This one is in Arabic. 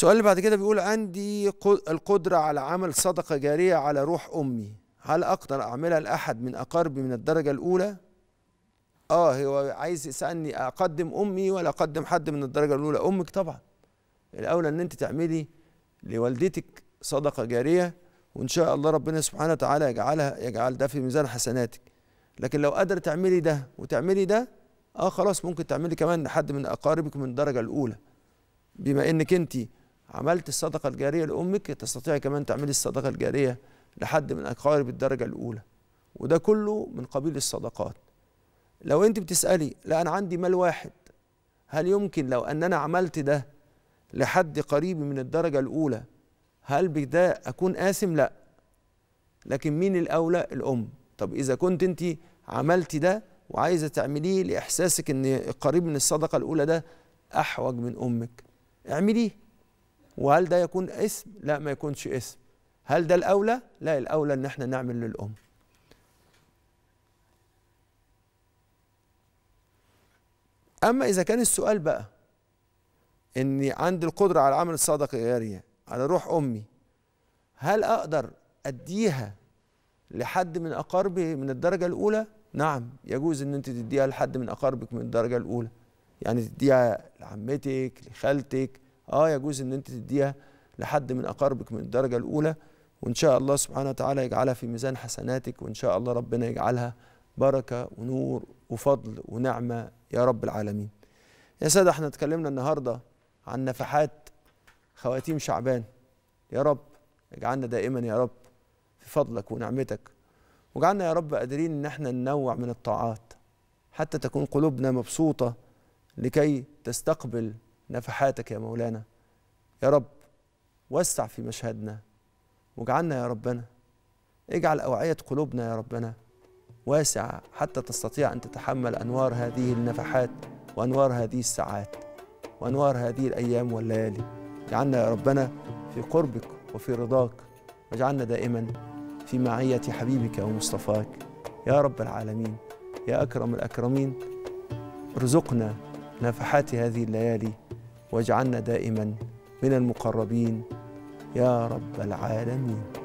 السؤال اللي بعد كده بيقول عندي القدرة على عمل صدقة جارية على روح أمي هل أقدر أعملها لأحد من أقاربي من الدرجة الأولى؟ آه هو عايز يسألني أقدم أمي ولا أقدم حد من الدرجة الأولى؟ أمك طبعا الأولى إن أنت تعملي لوالدتك صدقة جارية وإن شاء الله ربنا سبحانه وتعالى يجعلها يجعل ده في ميزان حسناتك لكن لو قادرة تعملي ده وتعملي ده آه خلاص ممكن تعملي كمان لحد من أقاربك من الدرجة الأولى بما إنك أنتِ عملت الصدقة الجارية لأمك تستطيع كمان تعملي الصدقة الجارية لحد من أقارب الدرجة الأولى وده كله من قبيل الصدقات لو أنت بتسألي لا أنا عندي مال واحد هل يمكن لو أن أنا عملت ده لحد قريبي من الدرجة الأولى هل بده أكون قاسم؟ لا لكن مين الأولى؟ الأم طب إذا كنت أنت عملتي ده وعايزة تعمليه لإحساسك أن القريب من الصدقة الأولى ده أحوج من أمك اعمليه وهل ده يكون اسم لا ما يكونش اسم هل ده الاولى لا الاولى ان احنا نعمل للام اما اذا كان السؤال بقى اني عندي القدره على عمل الصدقه جاريه على روح امي هل اقدر اديها لحد من اقاربي من الدرجه الاولى نعم يجوز ان انت تديها لحد من اقاربك من الدرجه الاولى يعني تديها لعمتك لخالتك اه يجوز ان انت تديها لحد من اقاربك من الدرجه الاولى وان شاء الله سبحانه وتعالى يجعلها في ميزان حسناتك وان شاء الله ربنا يجعلها بركه ونور وفضل ونعمه يا رب العالمين يا ساده احنا اتكلمنا النهارده عن نفحات خواتيم شعبان يا رب اجعلنا دائما يا رب في فضلك ونعمتك واجعلنا يا رب قادرين ان احنا ننوع من الطاعات حتى تكون قلوبنا مبسوطه لكي تستقبل نفحاتك يا مولانا يا رب وسع في مشهدنا واجعلنا يا ربنا اجعل أوعية قلوبنا يا ربنا واسعة حتى تستطيع أن تتحمل أنوار هذه النفحات وأنوار هذه الساعات وأنوار هذه الأيام والليالي اجعلنا يا ربنا في قربك وفي رضاك واجعلنا دائما في معية حبيبك ومصطفاك يا رب العالمين يا أكرم الأكرمين ارزقنا نفحات هذه الليالي واجعلنا دائما من المقربين يا رب العالمين